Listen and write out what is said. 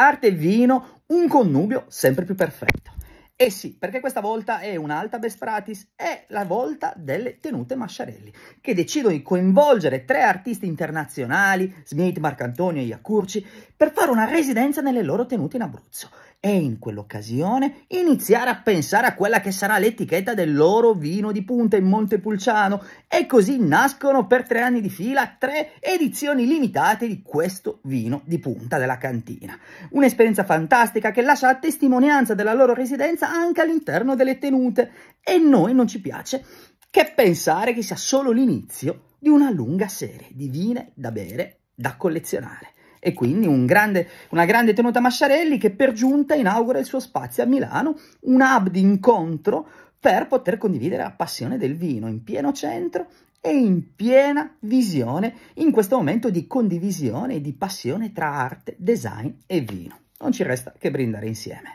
arte e vino, un connubio sempre più perfetto. E eh sì, perché questa volta è un'alta best practice, è la volta delle tenute Masciarelli, che decidono di coinvolgere tre artisti internazionali, Smith, Marcantonio e Iacurci, per fare una residenza nelle loro tenute in Abruzzo e in quell'occasione iniziare a pensare a quella che sarà l'etichetta del loro vino di punta in Montepulciano e così nascono per tre anni di fila tre edizioni limitate di questo vino di punta della cantina. Un'esperienza fantastica che lascia la testimonianza della loro residenza anche all'interno delle tenute e noi non ci piace che pensare che sia solo l'inizio di una lunga serie di vine da bere, da collezionare e quindi un grande, una grande tenuta Masciarelli che per giunta inaugura il suo spazio a Milano, un hub di incontro per poter condividere la passione del vino in pieno centro e in piena visione in questo momento di condivisione e di passione tra arte, design e vino. Non ci resta che brindare insieme.